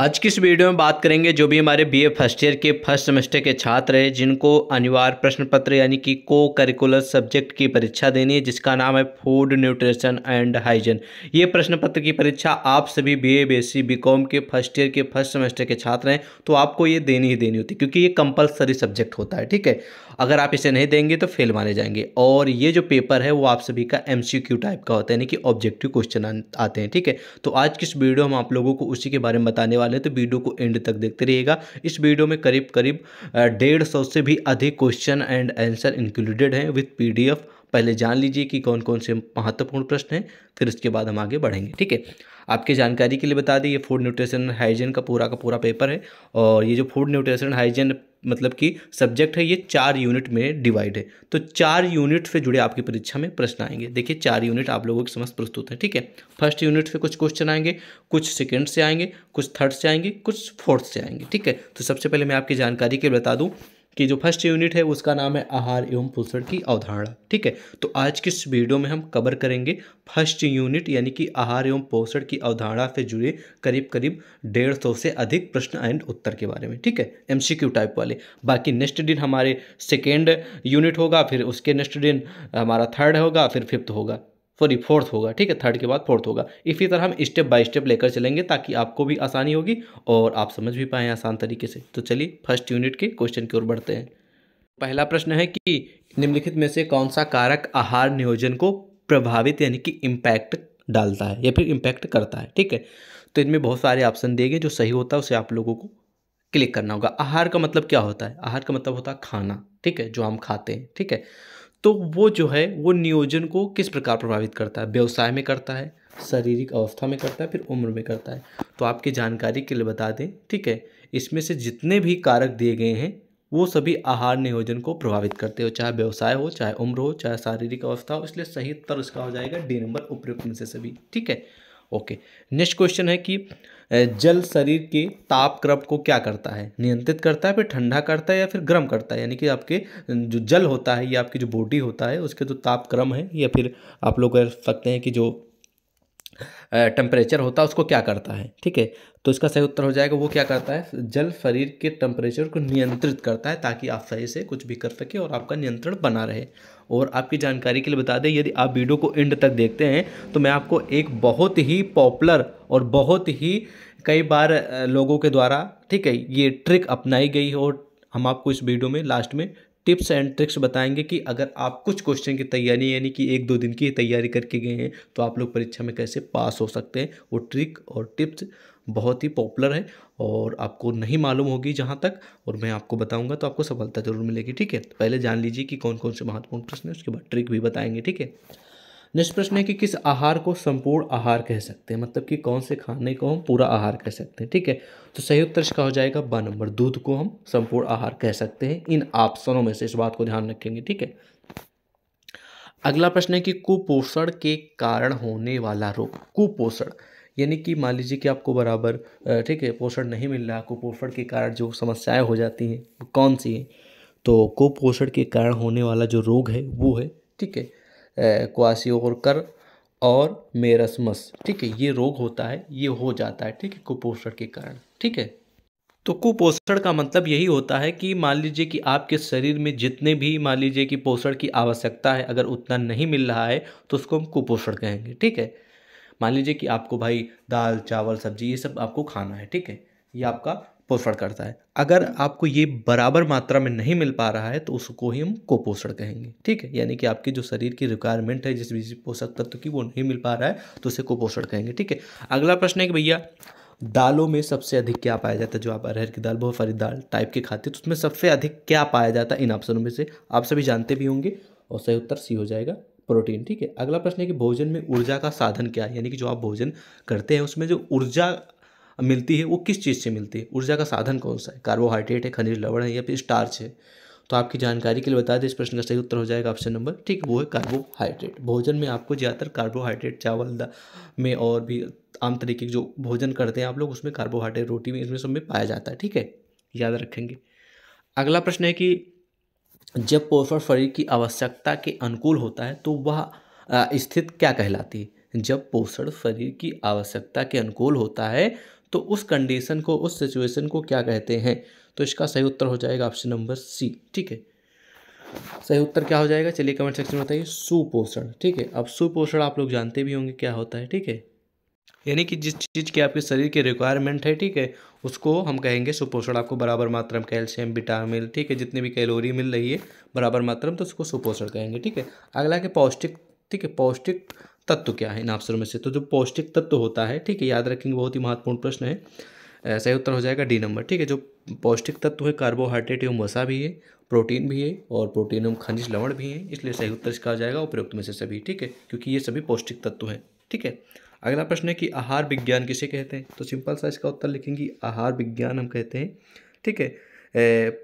आज की इस वीडियो में बात करेंगे जो भी हमारे बीए फर्स्ट ईयर के फर्स्ट सेमेस्टर के छात्र हैं जिनको अनिवार्य प्रश्न पत्र यानी कि को करिकुलर सब्जेक्ट की परीक्षा देनी है जिसका नाम है फूड न्यूट्रिशन एंड हाइजीन ये प्रश्न पत्र की परीक्षा आप सभी बीए बीएससी बीकॉम के फर्स्ट ईयर के फर्स्ट सेमेस्टर के छात्र हैं तो आपको ये देनी ही देनी होती है क्योंकि ये कंपल्सरी सब्जेक्ट होता है ठीक है अगर आप इसे नहीं देंगे तो फेल माने जाएंगे और ये जो पेपर है वो आप सभी का एम टाइप का होता है यानी कि ऑब्जेक्टिव क्वेश्चन आते हैं ठीक है तो आज किस वीडियो हम आप लोगों को उसी के बारे में बताने वाले वाले तो वीडियो को एंड तक देखते रहिएगा इस वीडियो में करीब करीब डेढ़ सौ से भी अधिक क्वेश्चन एंड आंसर इंक्लूडेड हैं विथ पी पहले जान लीजिए कि कौन कौन से महत्वपूर्ण प्रश्न हैं फिर उसके बाद हम आगे बढ़ेंगे ठीक है आपके जानकारी के लिए बता दें ये फूड न्यूट्रिशन हाइजीन का पूरा का पूरा पेपर है और ये जो फूड न्यूट्रिशन हाइजीन मतलब कि सब्जेक्ट है ये चार यूनिट में डिवाइड है तो चार यूनिट से जुड़े आपकी परीक्षा में प्रश्न आएंगे देखिए चार यूनिट आप लोगों के समस्त प्रस्तुत है ठीक है फर्स्ट यूनिट से कुछ क्वेश्चन आएंगे कुछ सेकेंड से आएंगे कुछ थर्ड से आएंगे कुछ फोर्थ से आएंगे ठीक है तो सबसे पहले मैं आपकी जानकारी के बता दूँ कि जो फर्स्ट यूनिट है उसका नाम है आहार एवं पोषण की अवधारणा ठीक है तो आज की इस वीडियो में हम कवर करेंगे फर्स्ट यूनिट यानी कि आहार एवं पोषण की अवधारणा से जुड़े करीब करीब डेढ़ सौ से अधिक प्रश्न एंड उत्तर के बारे में ठीक है एमसीक्यू टाइप वाले बाकी नेक्स्ट दिन हमारे सेकेंड यूनिट होगा फिर उसके नेक्स्ट दिन हमारा थर्ड होगा फिर फिफ्थ होगा सॉरी फोर्थ होगा ठीक है थर्ड के बाद फोर्थ होगा इसी तरह हम स्टेप बाय स्टेप लेकर चलेंगे ताकि आपको भी आसानी होगी और आप समझ भी पाएँ आसान तरीके से तो चलिए फर्स्ट यूनिट के क्वेश्चन की ओर बढ़ते हैं पहला प्रश्न है कि निम्नलिखित में से कौन सा कारक आहार नियोजन को प्रभावित यानी कि इम्पैक्ट डालता है या फिर इम्पैक्ट करता है ठीक है तो इनमें बहुत सारे ऑप्शन दिए गए जो सही होता है उसे आप लोगों को क्लिक करना होगा आहार का मतलब क्या होता है आहार का मतलब होता है खाना ठीक है जो हम खाते हैं ठीक है तो वो जो है वो नियोजन को किस प्रकार प्रभावित करता है व्यवसाय में करता है शारीरिक अवस्था में करता है फिर उम्र में करता है तो आपकी जानकारी के लिए बता दें ठीक है इसमें से जितने भी कारक दिए गए हैं वो सभी आहार नियोजन को प्रभावित करते हो चाहे व्यवसाय हो चाहे उम्र हो चाहे शारीरिक अवस्था हो इसलिए सही उत्तर उसका हो जाएगा डी नंबर उपयुक्त में से सभी ठीक है ओके नेक्स्ट क्वेश्चन है कि जल शरीर के ताप क्रम को क्या करता है नियंत्रित करता है फिर ठंडा करता है या फिर गर्म करता है यानी कि आपके जो जल होता है या आपकी जो बॉडी होता है उसके जो ताप क्रम है या फिर आप लोग कह सकते हैं कि जो टेम्परेचर होता है उसको क्या करता है ठीक है तो इसका सही उत्तर हो जाएगा वो क्या करता है जल शरीर के टेम्परेचर को नियंत्रित करता है ताकि आप सही से कुछ भी कर सके और आपका नियंत्रण बना रहे और आपकी जानकारी के लिए बता दें यदि आप वीडियो को एंड तक देखते हैं तो मैं आपको एक बहुत ही पॉपुलर और बहुत ही कई बार लोगों के द्वारा ठीक है ये ट्रिक अपनाई गई है और हम आपको इस वीडियो में लास्ट में टिप्स एंड ट्रिक्स बताएंगे कि अगर आप कुछ क्वेश्चन की तैयारी यानी कि एक दो दिन की तैयारी करके गए हैं तो आप लोग परीक्षा में कैसे पास हो सकते हैं वो ट्रिक और टिप्स बहुत ही पॉपुलर है और आपको नहीं मालूम होगी जहाँ तक और मैं आपको बताऊँगा तो आपको सफलता ज़रूर मिलेगी ठीक है पहले जान लीजिए कि कौन कौन से महत्वपूर्ण प्रश्न है उसके बाद ट्रिक भी बताएंगे ठीक है नेक्स्ट प्रश्न है कि किस आहार को संपूर्ण आहार कह सकते हैं मतलब कि कौन से खाने को हम पूरा आहार कह सकते हैं ठीक है तो सही उत्तर इसका हो जाएगा ब नंबर दूध को हम संपूर्ण आहार कह सकते हैं इन ऑप्शनों में से इस बात को ध्यान रखेंगे ठीक है अगला प्रश्न है कि कुपोषण के कारण होने वाला रोग कुपोषण यानी कि मान लीजिए कि आपको बराबर ठीक है पोषण नहीं मिल रहा कुपोषण के कारण जो समस्याएं हो जाती हैं कौन सी हैं तो कुपोषण के कारण होने वाला जो रोग है वो है ठीक है क्वासी और कर और मेरसमस ठीक है ये रोग होता है ये हो जाता है ठीक है कुपोषण के कारण ठीक है तो कुपोषण का मतलब यही होता है कि मान लीजिए कि आपके शरीर में जितने भी मान लीजिए कि पोषण की आवश्यकता है अगर उतना नहीं मिल रहा है तो उसको हम कुपोषण कहेंगे ठीक है मान लीजिए कि आपको भाई दाल चावल सब्जी ये सब आपको खाना है ठीक है ये आपका पोषण करता है अगर आपको ये बराबर मात्रा में नहीं मिल पा रहा है तो उसको ही हम कुपोषण कहेंगे ठीक है यानी कि आपके जो शरीर की रिक्वायरमेंट है जिस भी पोषक तत्व की वो नहीं मिल पा रहा है तो उसे कुपोषण कहेंगे ठीक है अगला प्रश्न है कि भैया दालों में सबसे अधिक क्या पाया जाता है जो आप अरहर की दाल बहुत सारी दाल टाइप के खाते हैं तो उसमें सबसे अधिक क्या पाया जाता है इन ऑप्शनों में से आप सभी जानते भी होंगे और सही उत्तर सी हो जाएगा प्रोटीन ठीक है अगला प्रश्न है कि भोजन में ऊर्जा का साधन क्या है यानी कि जो आप भोजन करते हैं उसमें जो ऊर्जा मिलती है वो किस चीज़ से मिलती है ऊर्जा का साधन कौन सा है कार्बोहाइड्रेट है खनिज लवण है या फिर स्टार्च है तो आपकी जानकारी के लिए बता दें इस प्रश्न का सही उत्तर हो जाएगा ऑप्शन नंबर ठीक वो है कार्बोहाइड्रेट भोजन में आपको ज़्यादातर कार्बोहाइड्रेट चावल में और भी आम तरीके के जो भोजन करते हैं आप लोग उसमें कार्बोहाइड्रेट रोटी में इसमें सब में पाया जाता है ठीक है याद रखेंगे अगला प्रश्न है कि जब पोषण शरीर की आवश्यकता के अनुकूल होता है तो वह स्थित क्या कहलाती है जब पोषण शरीर की आवश्यकता के अनुकूल होता है तो उस कंडीशन को उस सिचुएशन को क्या कहते हैं तो इसका सही उत्तर हो जाएगा ऑप्शन नंबर सी ठीक है सही उत्तर क्या हो जाएगा चलिए कमेंट सेक्शन में बताइए सुपोषण ठीक है अब सुपोषण आप लोग जानते भी होंगे क्या होता है ठीक है यानी कि जिस चीज़ की आपके शरीर के रिक्वायरमेंट है ठीक है उसको हम कहेंगे सुपोषण आपको बराबर मात्रा में कैल्शियम विटामिन ठीक है जितनी भी कैलोरी मिल रही है बराबर मात्रा में तो उसको सुपोषण कहेंगे ठीक है अगला के पौष्टिक ठीक है पौष्टिक तत्व क्या है इन ऑप्शनों में से तो जो पौष्टिक तत्व होता है ठीक है याद रखेंगे बहुत ही महत्वपूर्ण प्रश्न है सही उत्तर हो जाएगा डी नंबर ठीक है जो पौष्टिक तत्व है कार्बोहाइड्रेट एवं वसा भी है प्रोटीन भी है और प्रोटीन एवं खनिज लवण भी है इसलिए सही उत्तर इसका हो जाएगा उपयुक्त में से सभी ठीक है क्योंकि ये सभी पौष्टिक तत्व हैं ठीक है अगला प्रश्न है कि आहार विज्ञान किसे कहते हैं तो सिंपल सा इसका उत्तर लिखेंगे आहार विज्ञान हम कहते हैं ठीक है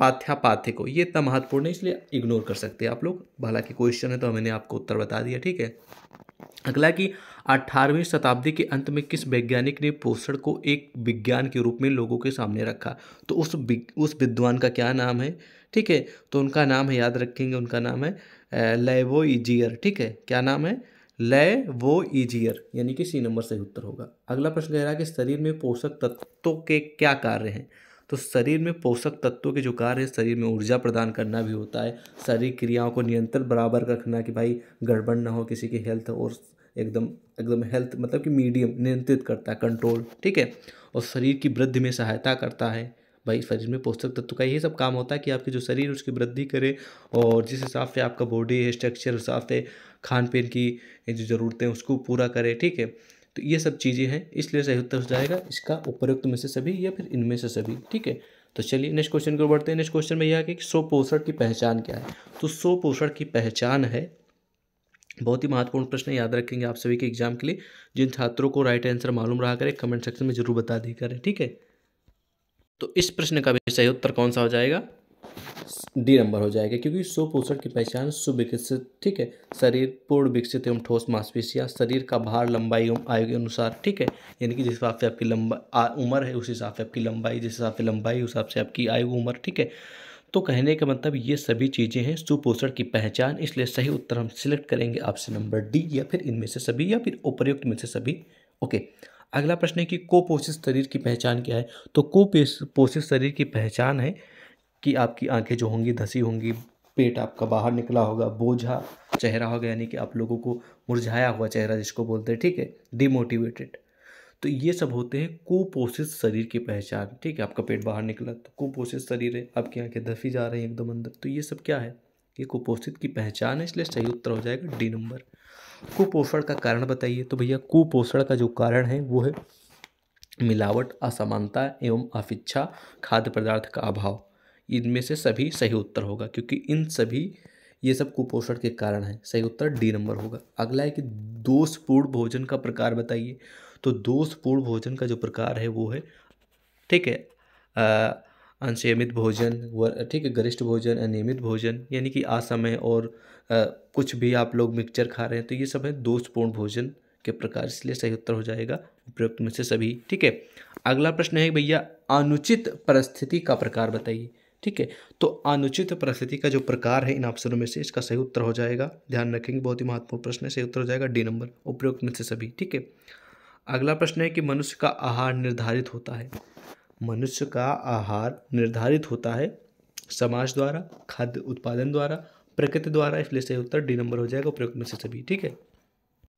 पाथ्यापाथ्य को ये इतना महत्वपूर्ण है इसलिए इग्नोर कर सकते हैं आप लोग भला कि क्वेश्चन है तो मैंने आपको उत्तर बता दिया ठीक है अगला कि अठारहवीं शताब्दी के अंत में किस वैज्ञानिक ने पोषण को एक विज्ञान के रूप में लोगों के सामने रखा तो उस उस विद्वान का क्या नाम है ठीक है तो उनका नाम है याद रखेंगे उनका नाम है लेवोइजियर ठीक है क्या नाम है लय वो ईजियर यानी कि सी नंबर सही उत्तर होगा अगला प्रश्न कह रहा है कि शरीर में पोषक तत्वों के क्या कार्य हैं तो शरीर में पोषक तत्वों के जो कार्य है शरीर में ऊर्जा प्रदान करना भी होता है शरीर क्रियाओं को नियंत्रण बराबर रखना कि भाई गड़बड़ ना हो किसी की हेल्थ और एकदम एकदम हेल्थ मतलब कि मीडियम नियंत्रित करता है कंट्रोल ठीक है और शरीर की वृद्धि में सहायता करता है भाई शरीर में पोषक तत्व का यही सब काम होता है कि आपके जो शरीर उसकी वृद्धि करे और जिस हिसाब से आपका बॉडी है स्ट्रक्चर हिसाब से खान पीन की जो ज़रूरतें उसको पूरा करे ठीक है तो ये सब चीज़ें हैं इसलिए सही उत्तर हो जाएगा इसका उपयुक्त में से सभी या फिर इनमें से सभी ठीक है तो चलिए नेक्स्ट क्वेश्चन को बढ़ते हैं नेक्स्ट क्वेश्चन में यह है कि सो पोषण की पहचान क्या है तो सो पोषण की पहचान है बहुत ही महत्वपूर्ण प्रश्न याद रखेंगे आप सभी के एग्जाम के लिए जिन छात्रों को राइट आंसर मालूम रहा करें कमेंट सेक्शन में जरूर बता दिया करें ठीक है तो इस प्रश्न का भी सही उत्तर कौन सा हो जाएगा डी नंबर हो जाएगा क्योंकि सुपोषण की पहचान सुविकसित ठीक है शरीर पूर्ण विकसित एवं ठोस मांसपेशियाँ शरीर का भार लंबाई एवं आयु के अनुसार ठीक है यानी कि जिस हिसाब से आपकी लंबा उम्र है उस हिसाब से आपकी लंबाई जिस हिसाब से लंबाई उस हिसाब से आपकी आयु उम्र ठीक है तो कहने का मतलब ये सभी चीज़ें हैं सुपोषण की पहचान इसलिए सही उत्तर हम सिलेक्ट करेंगे ऑप्शन नंबर डी या फिर इनमें से सभी या फिर उपयुक्त में से सभी ओके अगला प्रश्न है कि कोपोषित शरीर की पहचान क्या है तो कोपोषित शरीर की पहचान है कि आपकी आंखें जो होंगी धसी होंगी पेट आपका बाहर निकला होगा बोझा चेहरा होगा यानी कि आप लोगों को मुरझाया हुआ चेहरा जिसको बोलते हैं ठीक है डिमोटिवेटेड तो ये सब होते हैं कुपोषित शरीर की पहचान ठीक है आपका पेट बाहर निकला तो कुपोषित शरीर है आपकी आंखें धसी जा रही हैं एकदम अंदर तो ये सब क्या है ये कुपोषित की पहचान है इसलिए सही उत्तर हो जाएगा डी नंबर कुपोषण का कारण बताइए तो भैया कुपोषण का जो कारण है वो है मिलावट असमानता एवं अफिच्छा खाद्य पदार्थ का अभाव इनमें से सभी सही उत्तर होगा क्योंकि इन सभी ये सब कुपोषण के कारण है सही उत्तर डी नंबर होगा अगला है कि दोषपूर्ण भोजन का प्रकार बताइए तो दोषपूर्ण भोजन का जो प्रकार है वो है ठीक है अनियमित भोजन ठीक है गरिष्ठ भोजन अनियमित भोजन यानी कि असमय और आ, कुछ भी आप लोग मिक्सचर खा रहे हैं तो ये सब है दोषपूर्ण भोजन के प्रकार इसलिए सही उत्तर हो जाएगा उपयुक्त में से सभी ठीक है अगला प्रश्न है भैया अनुचित परिस्थिति का प्रकार बताइए ठीक है तो अनुचित परिस्थिति का जो प्रकार है इन ऑप्शनों में से इसका सही उत्तर हो जाएगा ध्यान रखेंगे बहुत ही महत्वपूर्ण प्रश्न है सही उत्तर हो जाएगा डी नंबर उपयुक्त में से सभी ठीक है अगला प्रश्न है कि मनुष्य का आहार निर्धारित होता है मनुष्य का आहार निर्धारित होता है समाज द्वारा खाद्य उत्पादन द्वारा प्रकृति द्वारा इसलिए सही उत्तर डी नंबर हो जाएगा उपयुक्त में से सभी ठीक है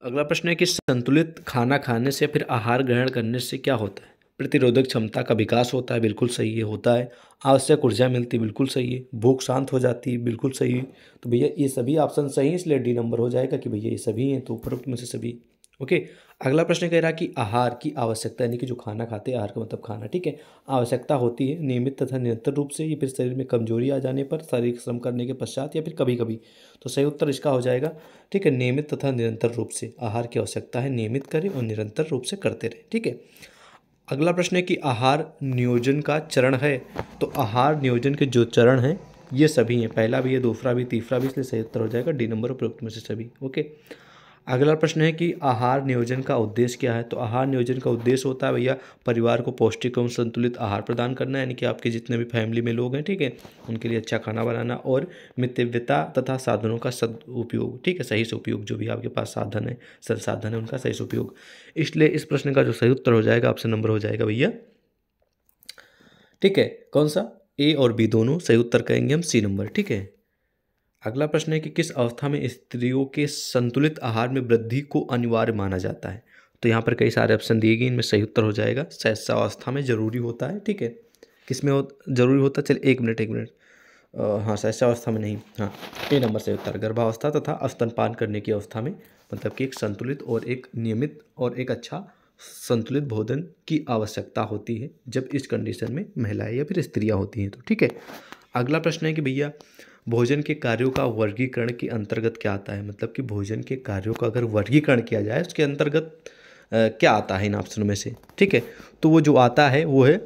अगला प्रश्न है कि संतुलित खाना खाने से फिर आहार ग्रहण करने से क्या होता है प्रतिरोधक क्षमता का विकास होता है बिल्कुल सही है होता है आवश्यक ऊर्जा मिलती बिल्कुल सही है भूख शांत हो जाती है बिल्कुल सही है तो भैया ये सभी ऑप्शन सही है इसलिए डी नंबर हो जाएगा कि भैया ये सभी हैं तो उपरोक्त में से सभी ओके अगला प्रश्न कह रहा है कि आहार की आवश्यकता यानी कि जो खाना खाते हैं आहार का मतलब खाना ठीक है आवश्यकता होती है नियमित तथा निरंतर रूप से या फिर शरीर में कमजोरी आ जाने पर शारीरिक श्रम करने के पश्चात या फिर कभी कभी तो सही उत्तर इसका हो जाएगा ठीक है नियमित तथा निरंतर रूप से आहार की आवश्यकता है नियमित करें और निरंतर रूप से करते रहें ठीक है अगला प्रश्न है कि आहार नियोजन का चरण है तो आहार नियोजन के जो चरण हैं ये सभी हैं पहला भी है दूसरा भी तीसरा भी इसलिए सही उत्तर हो जाएगा डी नंबर उपयुक्त में से सभी ओके अगला प्रश्न है कि आहार नियोजन का उद्देश्य क्या है तो आहार नियोजन का उद्देश्य होता है भैया परिवार को पौष्टिक एवं संतुलित आहार प्रदान करना यानी कि आपके जितने भी फैमिली में लोग हैं ठीक है उनके लिए अच्छा खाना बनाना और मितव्यता तथा साधनों का सद उपयोग ठीक है सही से उपयोग जो भी आपके पास साधन है संसाधन है उनका सही से उपयोग इसलिए इस प्रश्न का जो सही उत्तर हो जाएगा आपसे नंबर हो जाएगा भैया ठीक है कौन सा ए और बी दोनों सही उत्तर कहेंगे हम सी नंबर ठीक है अगला प्रश्न है कि किस अवस्था में स्त्रियों के संतुलित आहार में वृद्धि को अनिवार्य माना जाता है तो यहाँ पर कई सारे ऑप्शन दिए गए इनमें सही उत्तर हो जाएगा अवस्था में जरूरी होता है ठीक है किस में हो, जरूरी होता है चल एक मिनट एक मिनट हाँ अवस्था में नहीं हाँ ए नंबर से उत्तर गर्भावस्था तथा स्तनपान करने की अवस्था में मतलब कि एक संतुलित और एक नियमित और एक अच्छा संतुलित भोजन की आवश्यकता होती है जब इस कंडीशन में महिलाएं या फिर स्त्रियां होती हैं तो ठीक है अगला प्रश्न है कि भैया भोजन के कार्यों का वर्गीकरण के अंतर्गत क्या आता है मतलब कि भोजन के कार्यों का अगर वर्गीकरण किया जाए उसके अंतर्गत क्या आता है इन ऑप्शनों में से ठीक है तो वो जो आता है वो है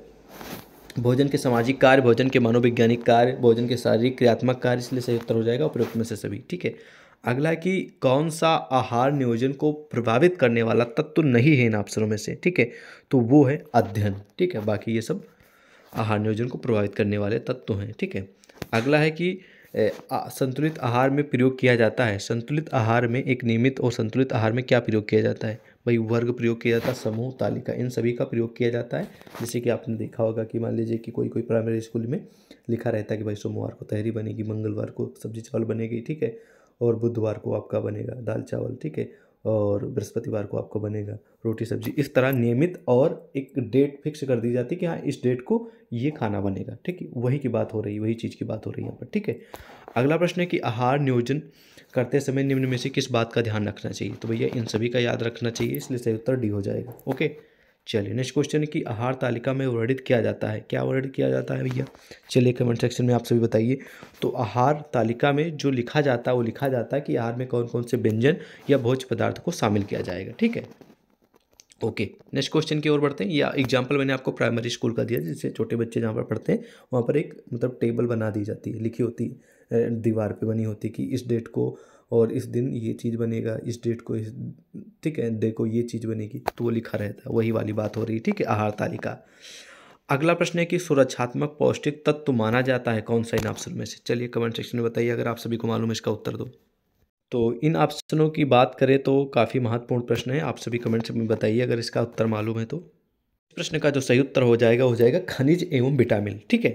भोजन के सामाजिक कार्य भोजन के मनोवैज्ञानिक कार्य भोजन के शारीरिक क्रियात्मक कार्य इसलिए सही उत्तर हो जाएगा उपयुक्त में से सभी ठीक है अगला कि कौन सा आहार नियोजन को प्रभावित करने वाला तत्व नहीं है इन ऑप्शनों में से ठीक है तो वो है अध्ययन ठीक है बाकी ये सब आहार नियोजन को प्रभावित करने वाले तत्व हैं ठीक है अगला है कि संतुलित आहार में प्रयोग किया जाता है संतुलित आहार में एक नियमित और संतुलित आहार में क्या प्रयोग किया जाता है भाई वर्ग प्रयोग किया जाता है समूह तालिका इन सभी का प्रयोग किया जाता है जैसे कि आपने देखा होगा कि मान लीजिए कि कोई कोई प्राइमरी स्कूल में लिखा रहता है कि भाई सोमवार को तहरी बनेगी मंगलवार को सब्जी चावल बनेगी ठीक है और बुधवार को आपका बनेगा दाल चावल ठीक है और बृहस्पतिवार को आपको बनेगा रोटी सब्जी इस तरह नियमित और एक डेट फिक्स कर दी जाती है कि हाँ इस डेट को ये खाना बनेगा ठीक है वही की बात हो रही है वही चीज़ की बात हो रही है यहाँ पर ठीक है अगला प्रश्न है कि आहार नियोजन करते समय निम्न में से किस बात का ध्यान रखना चाहिए तो भैया इन सभी का याद रखना चाहिए इसलिए सही उत्तर डी हो जाएगा ओके चलिए नेक्स्ट क्वेश्चन है कि आहार तालिका में वर्णित किया जाता है क्या वर्णित किया जाता है भैया चलिए कमेंट सेक्शन में आप सभी बताइए तो आहार तालिका में जो लिखा जाता है वो लिखा जाता है कि आहार में कौन कौन से व्यंजन या भोज पदार्थ को शामिल किया जाएगा ठीक है ओके नेक्स्ट क्वेश्चन की ओर बढ़ते हैं या एग्जाम्पल मैंने आपको प्राइमरी स्कूल का दिया जिससे छोटे बच्चे जहाँ पर पढ़ते हैं वहाँ पर एक मतलब टेबल बना दी जाती है लिखी होती है दीवार पर बनी होती है कि इस डेट को और इस दिन ये चीज़ बनेगा इस डेट को इस ठीक है देखो ये चीज़ बनेगी तो वो लिखा रहता है वही वाली बात हो रही है ठीक है आहार तालिका अगला प्रश्न है कि सुरक्षात्मक पौष्टिक तत्व माना जाता है कौन सा इन ऑप्शन में से चलिए कमेंट सेक्शन में बताइए अगर आप सभी को मालूम है इसका उत्तर दो तो इन ऑप्शनों की बात करें तो काफ़ी महत्वपूर्ण प्रश्न है आप सभी कमेंट में बताइए अगर इसका उत्तर मालूम है तो प्रश्न का जो सही उत्तर हो जाएगा हो जाएगा खनिज एवं विटामिन ठीक है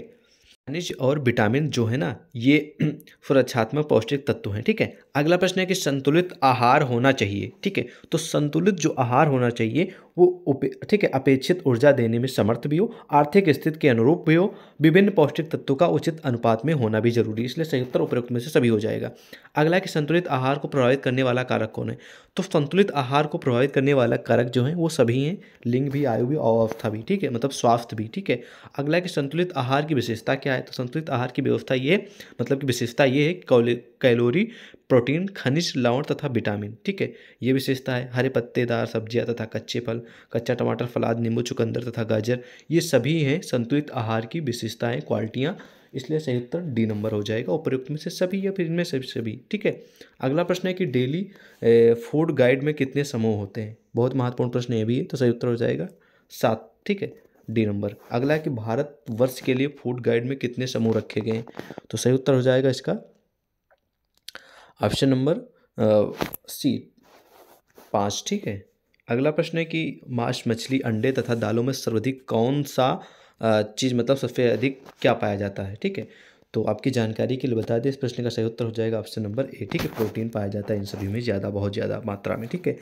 खनिज और विटामिन जो है ना ये सुरक्षात्मक पौष्टिक तत्व हैं ठीक है अगला प्रश्न है कि संतुलित आहार होना चाहिए ठीक है तो संतुलित जो आहार होना चाहिए वो ठीक है अपेक्षित ऊर्जा देने में समर्थ भी हो आर्थिक स्थिति के अनुरूप भी हो विभिन्न पौष्टिक तत्वों का उचित अनुपात में होना भी जरूरी इसलिए संयुक्त उपयुक्त में से सभी हो जाएगा अगला कि संतुलित आहार को प्रभावित करने वाला कारक कौन है तो संतुलित आहार को प्रभावित करने वाला कारक जो है वो सभी हैं लिंग भी आयु भी अवस्था भी ठीक है मतलब स्वास्थ्य भी ठीक है अगला कि संतुलित आहार की विशेषता क्या है तो संतुलित आहार की व्यवस्था ये मतलब कि विशेषता ये है कैलोरी प्रोटीन खनिज लवण तथा विटामिन ठीक है ये विशेषता है हरे पत्तेदार सब्जियां तथा कच्चे फल कच्चा टमाटर फलाद नींबू चुकंदर तथा गाजर ये सभी हैं संतुलित आहार की विशेषताएँ क्वालिटियाँ इसलिए सही उत्तर डी नंबर हो जाएगा उपयुक्त में से सभी या फिर इनमें से सभी ठीक है अगला प्रश्न है कि डेली फूड गाइड में कितने समूह होते हैं बहुत महत्वपूर्ण प्रश्न ये भी है तो सही उत्तर हो जाएगा सात ठीक है डी नंबर अगला है कि भारत वर्ष के लिए फूड गाइड में कितने समूह रखे गए हैं तो सही उत्तर हो जाएगा इसका ऑप्शन नंबर सी पाँच ठीक है अगला प्रश्न है कि मांस मछली अंडे तथा दालों में सर्वाधिक कौन सा चीज़ मतलब सबसे अधिक क्या पाया जाता है ठीक है तो आपकी जानकारी के लिए बता दें इस प्रश्न का सही उत्तर हो जाएगा ऑप्शन नंबर ए ठीक है प्रोटीन पाया जाता है इन सभी में ज़्यादा बहुत ज़्यादा मात्रा में ठीक है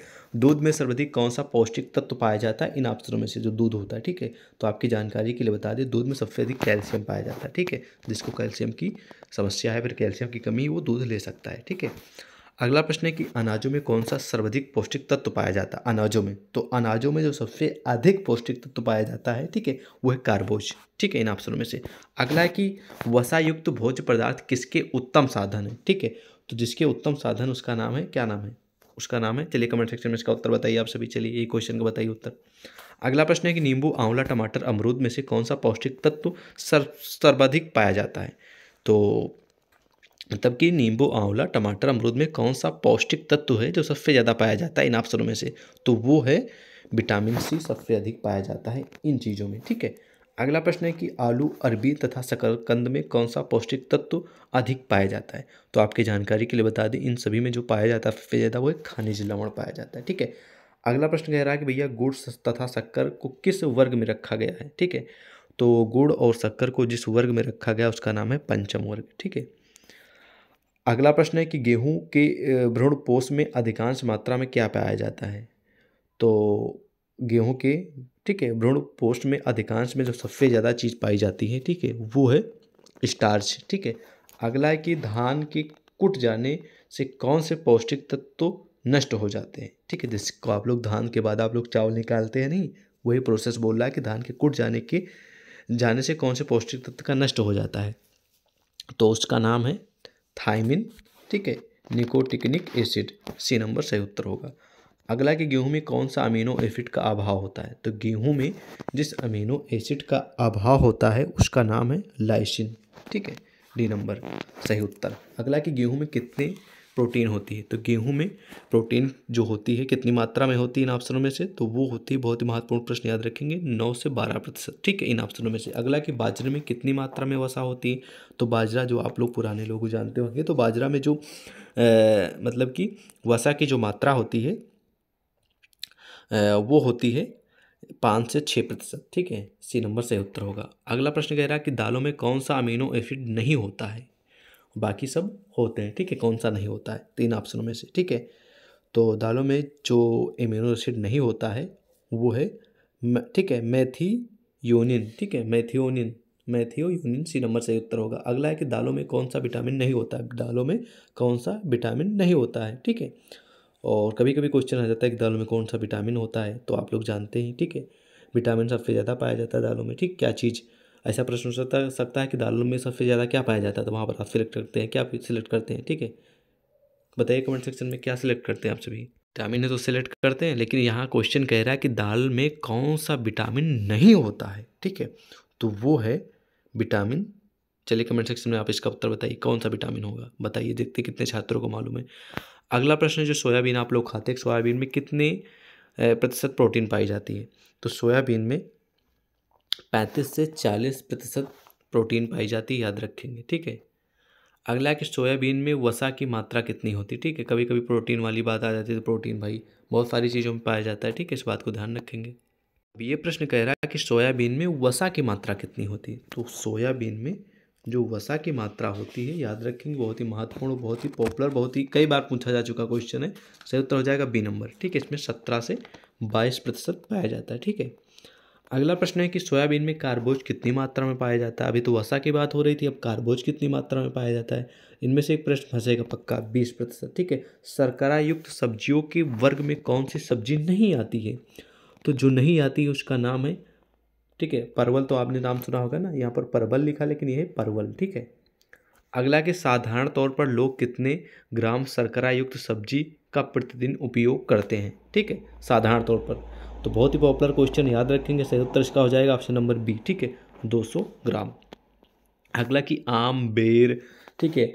दूध में सर्वाधिक कौन सा पौष्टिक तत्व पाया जाता है इन ऑप्शनों में से जो दूध होता है ठीक है तो आपकी जानकारी के लिए बता दें दूध में सबसे अधिक कैल्शियम पाया जाता है ठीक है जिसको कैल्शियम की समस्या है फिर कैल्शियम की कमी वो दूध ले सकता है ठीक है अगला प्रश्न है कि अनाजों में कौन सा सर्वाधिक पौष्टिक तत्व पाया जाता है अनाजों में तो अनाजों में जो सबसे अधिक पौष्टिक तत्व पाया जाता है ठीक है वो है कार्बोज ठीक है इन ऑप्शनों में से अगला है कि वसायुक्त भोज्य पदार्थ किसके उत्तम साधन है ठीक है तो जिसके उत्तम साधन उसका नाम है क्या नाम है उसका नाम है चलिए कमेंट सेक्शन में इसका उत्तर बताइए आप सभी चलिए ये क्वेश्चन का बताइए उत्तर अगला प्रश्न है कि नींबू आंवला टमाटर अमरूद में से कौन सा पौष्टिक तत्व सर्वाधिक पाया जाता है तो मतलब कि नींबू आंवला टमाटर अमरूद में कौन सा पौष्टिक तत्व है जो सबसे ज़्यादा पाया जाता है इन ऑप्शनों में से तो वो है विटामिन सी सबसे अधिक पाया जाता है इन चीज़ों में ठीक है अगला प्रश्न है कि आलू अरबी तथा शकरकंद में कौन सा पौष्टिक तत्व अधिक पाया जाता है तो आपकी जानकारी के लिए बता दें इन सभी में जो पाया जाता है सबसे ज़्यादा वो है खनिज लवण पाया जाता है ठीक है अगला प्रश्न कह रहा है कि भैया गुड़ तथा शक्कर को किस वर्ग में रखा गया है ठीक है तो गुड़ और शक्कर को जिस वर्ग में रखा गया उसका नाम है पंचम वर्ग ठीक है अगला प्रश्न है कि गेहूं के भ्रूण पोष में अधिकांश मात्रा में क्या पाया जाता है तो गेहूं के ठीक है भ्रूण पोष में अधिकांश में जो सबसे ज़्यादा चीज़ पाई जाती है ठीक है वो है स्टार्च ठीक है अगला है कि धान के कुट जाने से कौन से पौष्टिक तत्व तो नष्ट हो जाते हैं ठीक है जिसको आप लोग धान के बाद आप लोग चावल निकालते हैं नहीं वही प्रोसेस बोल रहा है कि धान के कुट जाने के जाने से कौन से पौष्टिक तत्व का नष्ट हो जाता है तो उसका नाम है थाइमिन ठीक है निकोटिकनिक एसिड सी नंबर सही उत्तर होगा अगला कि गेहूं में कौन सा अमीनो एसिड का अभाव होता है तो गेहूं में जिस अमीनो एसिड का अभाव होता है उसका नाम है लाइसिन ठीक है डी नंबर सही उत्तर अगला कि गेहूं में कितने प्रोटीन होती है तो गेहूं में प्रोटीन जो होती है कितनी मात्रा में होती है इन ऑप्शनों में से तो वो होती है बहुत ही महत्वपूर्ण प्रश्न याद रखेंगे नौ से बारह प्रतिशत ठीक है इन ऑप्शनों में से अगला कि बाजरे में कितनी मात्रा में वसा होती है तो बाजरा जो आप लोग पुराने लोग जानते होंगे तो बाजरा में जो आ, मतलब कि वसा की जो मात्रा होती है आ, वो होती है पाँच से छः प्रतिशत ठीक है सी नंबर से उत्तर होगा अगला प्रश्न कह रहा है कि दालों में कौन सा अमीनो एसिड नहीं होता है बाकी सब होते हैं ठीक है कौन सा नहीं होता है तीन ऑप्शनों में से ठीक है तो दालों में जो इम्यूनो एसिड नहीं होता है वो है ठीक है मैथी यूनियन ठीक है मैथियोनियन मैथियो यूनियन सी नंबर सही उत्तर होगा अगला है कि दालों में कौन सा विटामिन नहीं होता है दालों में कौन सा विटामिन नहीं होता है ठीक है और कभी कभी क्वेश्चन आ जाता है कि दालों में कौन सा विटामिन होता है तो आप लोग जानते हैं ठीक है विटामिन सबसे ज़्यादा पाया जाता है दालों में ठीक क्या चीज़ ऐसा प्रश्न हो सकता है कि दालों में सबसे ज़्यादा क्या पाया जाता है तो वहाँ पर आप सिलेक्ट करते हैं क्या सिलेक्ट करते हैं ठीक है बताइए कमेंट सेक्शन में क्या सिलेक्ट करते हैं आप सभी विटामिन है तो सिलेक्ट करते हैं लेकिन यहाँ क्वेश्चन कह रहा है कि दाल में कौन सा विटामिन नहीं होता है ठीक है तो वो है विटामिन चलिए कमेंट सेक्शन में आप इसका उत्तर बताइए कौन सा विटामिन होगा बताइए देखते कितने छात्रों को मालूम है अगला प्रश्न है जो सोयाबीन आप लोग खाते हैं सोयाबीन में कितने प्रतिशत प्रोटीन पाई जाती है तो सोयाबीन में पैंतीस से चालीस प्रतिशत प्रोटीन पाई जाती है याद रखेंगे ठीक है अगला है कि सोयाबीन में वसा की मात्रा कितनी होती है ठीक है कभी कभी प्रोटीन वाली बात आ जाती है तो प्रोटीन भाई बहुत सारी चीज़ों में पाया जाता है ठीक है इस बात को ध्यान रखेंगे अब ये प्रश्न कह रहा है कि सोयाबीन में वसा की मात्रा कितनी होती है तो सोयाबीन में जो वसा की मात्रा होती है याद रखेंगे बहुत ही महत्वपूर्ण बहुत ही पॉपुलर बहुत ही कई बार पूछा जा चुका क्वेश्चन है सही उत्तर हो जाएगा बी नंबर ठीक है इसमें सत्रह से बाईस प्रतिशत पाया जाता है ठीक है अगला प्रश्न है कि सोयाबीन में कार्बोज कितनी मात्रा में पाया जाता है अभी तो वसा की बात हो रही थी अब कार्बोज कितनी मात्रा में पाया जाता है इनमें से एक प्रश्न फंसेगा पक्का बीस प्रतिशत ठीक है शर्करा युक्त सब्जियों के वर्ग में कौन सी सब्जी नहीं आती है तो जो नहीं आती है उसका नाम है ठीक है परवल तो आपने नाम सुना होगा ना यहाँ पर परवल लिखा लेकिन यह है परवल ठीक है अगला के साधारण तौर पर लोग कितने ग्राम शर्करा युक्त सब्जी का प्रतिदिन उपयोग करते हैं ठीक है साधारण तौर पर तो बहुत ही पॉपुलर क्वेश्चन याद रखेंगे सही उत्तर इसका हो जाएगा ऑप्शन नंबर बी ठीक है 200 ग्राम अगला कि आम बेर ठीक है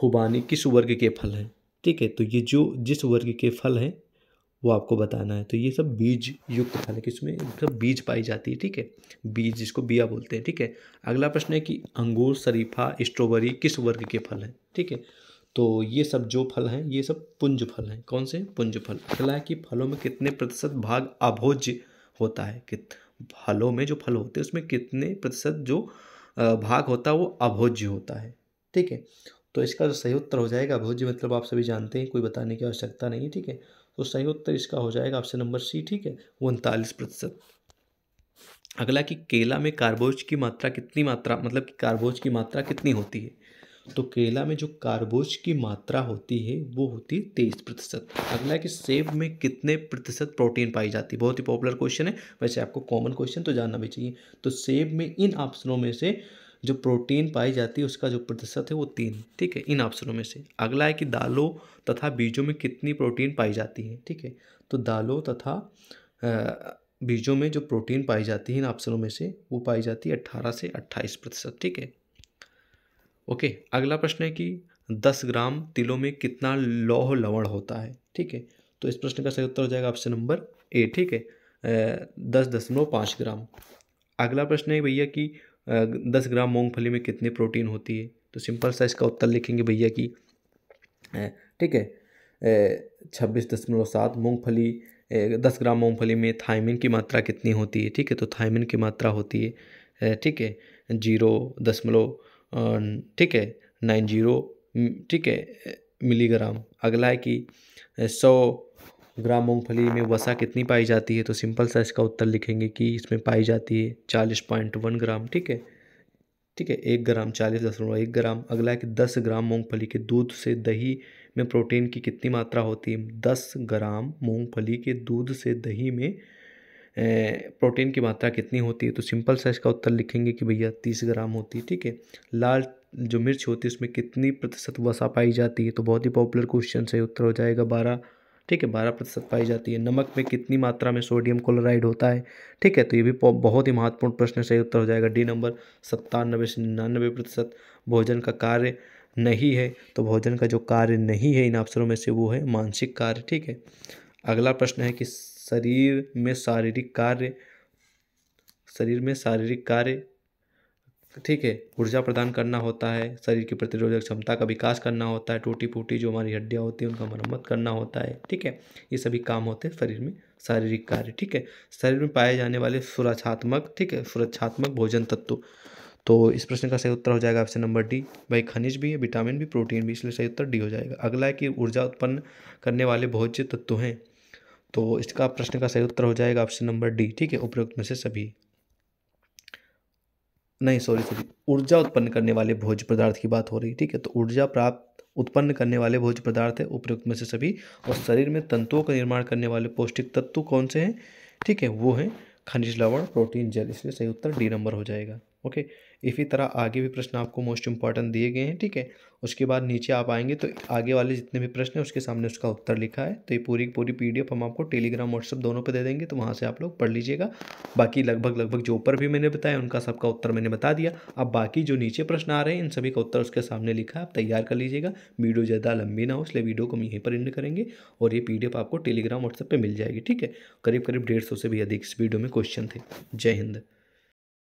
खुबानी किस वर्ग के फल हैं ठीक है तो ये जो जिस वर्ग के फल हैं वो आपको बताना है तो ये सब बीज युक्त फल है किसमें सब मतलब बीज पाई जाती है ठीक है बीज जिसको बिया बोलते हैं ठीक है अगला प्रश्न है कि अंगूर शरीफा स्ट्रॉबेरी किस वर्ग के फल हैं ठीक है तो ये सब जो फल हैं ये सब पुंज फल हैं कौन से पुंज फल अगला कि फलों में कितने प्रतिशत भाग अभोज्य होता है कित फलों में जो फल होते हैं उसमें कितने प्रतिशत जो भाग होता है वो अभोज्य होता है ठीक है तो इसका जो सही उत्तर हो जाएगा अभोज्य मतलब आप सभी जानते हैं कोई बताने की आवश्यकता नहीं है ठीक है तो सही उत्तर इसका हो जाएगा ऑप्शन नंबर सी ठीक है उनतालीस प्रतिशत अगला कि केला में कार्बोज की मात्रा कितनी मात्रा मतलब कि कार्बोज की मात्रा कितनी होती है तो केला में जो कार्बोज की मात्रा होती है वो होती है तेईस प्रतिशत अगला है कि सेब में कितने प्रतिशत प्रोटीन पाई जाती है बहुत ही पॉपुलर क्वेश्चन है वैसे आपको कॉमन क्वेश्चन तो जानना भी चाहिए तो सेब में इन ऑप्शनों में से जो प्रोटीन पाई जाती है उसका जो प्रतिशत है वो तीन ठीक है इन ऑप्शनों में से अगला है कि दालों तथा बीजों में कितनी प्रोटीन पाई जाती है ठीक है तो दालों तथा बीजों में जो प्रोटीन पाई जाती है इन ऑप्शनों में से वो पाई जाती है अट्ठारह से अट्ठाईस प्रतिशत ठीक है ओके अगला प्रश्न है कि दस ग्राम तिलों में कितना लौह लवण होता है ठीक है तो इस प्रश्न का सही उत्तर हो जाएगा ऑप्शन नंबर ए ठीक है दस दशमलव पाँच ग्राम अगला प्रश्न है भैया कि दस ग्राम मूंगफली में कितनी प्रोटीन होती है तो सिंपल सा इसका उत्तर लिखेंगे भैया कि ठीक है छब्बीस दशमलव सात मूँगफली दस ग्राम मूंगफली में थायमिन की मात्रा कितनी होती है ठीक है तो थायमिन की मात्रा होती है ठीक है जीरो दशमलव ठीक है नाइन जीरो ठीक है मिलीग्राम अगला है कि सौ ग्राम मूंगफली में वसा कितनी पाई जाती है तो सिंपल सा इसका उत्तर लिखेंगे कि इसमें पाई जाती है चालीस पॉइंट वन ग्राम ठीक है ठीक है एक ग्राम चालीस दशमलव एक ग्राम अगला है कि दस ग्राम मूंगफली के दूध से दही में प्रोटीन की कितनी मात्रा होती है दस ग्राम मूंगफली के दूध से दही में प्रोटीन की मात्रा कितनी होती है तो सिंपल सा इसका उत्तर लिखेंगे कि भैया तीस ग्राम होती है ठीक है लाल जो मिर्च होती है उसमें कितनी प्रतिशत वसा पाई जाती है तो बहुत ही पॉपुलर क्वेश्चन सही उत्तर हो जाएगा बारह ठीक है बारह प्रतिशत पाई जाती है नमक में कितनी मात्रा में सोडियम क्लोराइड होता है ठीक है तो ये भी बहुत ही महत्वपूर्ण प्रश्न सही उत्तर हो जाएगा डी नंबर सत्तानबे से निन्यानबे प्रतिशत भोजन का कार्य नहीं है तो भोजन का जो कार्य नहीं है इन अवसरों में से वो है मानसिक कार्य ठीक है अगला प्रश्न है कि शरीर में शारीरिक कार्य शरीर में शारीरिक कार्य ठीक है ऊर्जा प्रदान करना होता है शरीर की प्रतिरोधक क्षमता का विकास करना होता है टूटी फूटी जो हमारी हड्डियाँ होती हैं उनका मरम्मत करना होता है ठीक है ये सभी काम होते हैं शरीर में शारीरिक कार्य ठीक है शरीर में पाए जाने वाले सुरक्षात्मक ठीक है सुरक्षात्मक भोजन तत्व तो इस प्रश्न का सही उत्तर हो जाएगा ऑप्शन नंबर डी भाई खनिज भी है विटामिन भी प्रोटीन भी इसलिए सही उत्तर डी हो जाएगा अगला है कि ऊर्जा उत्पन्न करने वाले भोज्य तत्व हैं तो इसका प्रश्न का सही उत्तर हो जाएगा ऑप्शन नंबर डी ठीक है उपयुक्त में से सभी नहीं सॉरी सॉरी ऊर्जा उत्पन्न करने वाले भोज पदार्थ की बात हो रही ठीक है तो ऊर्जा प्राप्त उत्पन्न करने वाले भोज पदार्थ है उपयुक्त में से सभी और शरीर में तंतुओं का निर्माण करने वाले पौष्टिक तत्व कौन से हैं ठीक है वो हैं खनिज लवण प्रोटीन जल इसलिए सही उत्तर डी नंबर हो जाएगा ओके इसी तरह आगे भी प्रश्न आपको मोस्ट इंपॉर्टेंट दिए गए हैं ठीक है उसके बाद नीचे आप आएंगे तो आगे वाले जितने भी प्रश्न हैं उसके सामने उसका उत्तर लिखा है तो ये पूरी पूरी पी हम आपको टेलीग्राम व्हाट्सअप दोनों पर दे देंगे तो वहाँ से आप लोग पढ़ लीजिएगा बाकी लगभग लगभग जो ऊपर भी मैंने बताया उनका सबका उत्तर मैंने बता दिया अब बाकी जो नीचे प्रश्न आ रहे हैं इन सभी का उत्तर उसके सामने लिखा है आप तैयार कर लीजिएगा वीडियो ज़्यादा लंबी ना हो इसलिए वीडियो को हम यहीं पर इंड करेंगे और ये पी आपको टेलीग्राम व्हाट्सएप पर मिल जाएगी ठीक है करीब करीब डेढ़ से भी अधिक इस वीडियो में क्वेश्चन थे जय हिंद